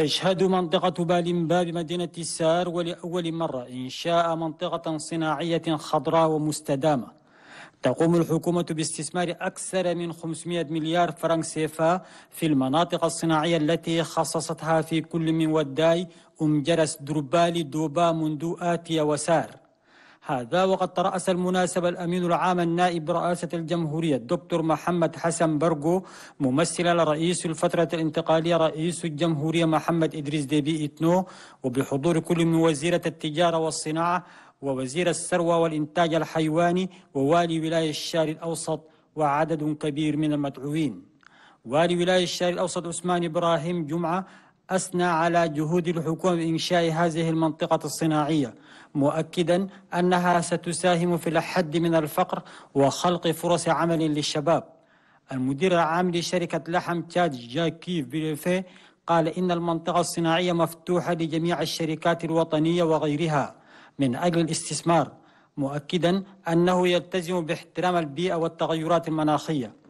تشهد منطقة بالمبا مدينة السار ولأول مرة إنشاء منطقة صناعية خضراء ومستدامة تقوم الحكومة باستثمار أكثر من 500 مليار فرنك سيفا في المناطق الصناعية التي خصصتها في كل من وداي أمجرس دروبالي دربالي دوبا منذ آتيا وسار هذا وقد ترأس المناسبة الأمين العام النائب برئاسة الجمهورية الدكتور محمد حسن برغو ممثلا لرئيس الفترة الانتقالية رئيس الجمهورية محمد إدريس ديبي إتنو وبحضور كل من وزيرة التجارة والصناعة ووزير الثروة والإنتاج الحيواني ووالي ولاية الشارع الأوسط وعدد كبير من المدعوين والي ولاية الشارع الأوسط عثمان إبراهيم جمعة أثنى على جهود الحكومة بإنشاء هذه المنطقة الصناعية مؤكدا أنها ستساهم في الحد من الفقر وخلق فرص عمل للشباب المدير العام لشركة لحم تشاد جاكي بيريفي قال إن المنطقة الصناعية مفتوحة لجميع الشركات الوطنية وغيرها من أجل الاستثمار مؤكدا أنه يلتزم باحترام البيئة والتغيرات المناخية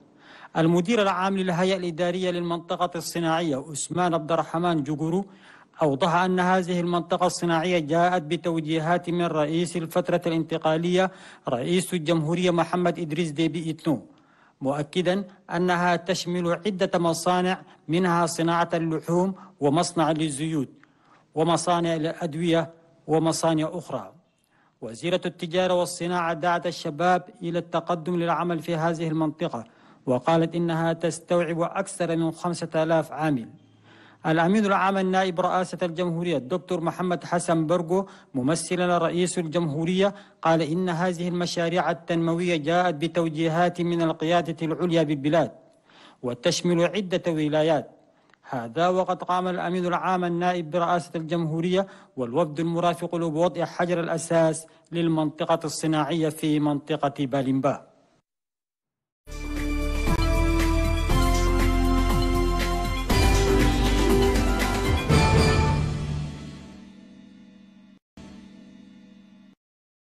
المدير العام للهيئة الإدارية للمنطقة الصناعية أسمان عبد الرحمن جوجورو أوضح أن هذه المنطقة الصناعية جاءت بتوجيهات من رئيس الفترة الانتقالية رئيس الجمهورية محمد إدريس ديبي إتنو مؤكدا أنها تشمل عدة مصانع منها صناعة اللحوم ومصنع للزيوت ومصانع للأدوية ومصانع أخرى وزيرة التجارة والصناعة دعت الشباب إلى التقدم للعمل في هذه المنطقة وقالت إنها تستوعب أكثر من خمسة آلاف عامل الأمين العام النائب رئاسة الجمهورية الدكتور محمد حسن برقو ممثلا رئيس الجمهورية قال إن هذه المشاريع التنموية جاءت بتوجيهات من القيادة العليا بالبلاد وتشمل عدة ولايات هذا وقد قام الأمين العام النائب برئاسة الجمهورية والوفد المرافق له بوضع حجر الأساس للمنطقة الصناعية في منطقة بالمباه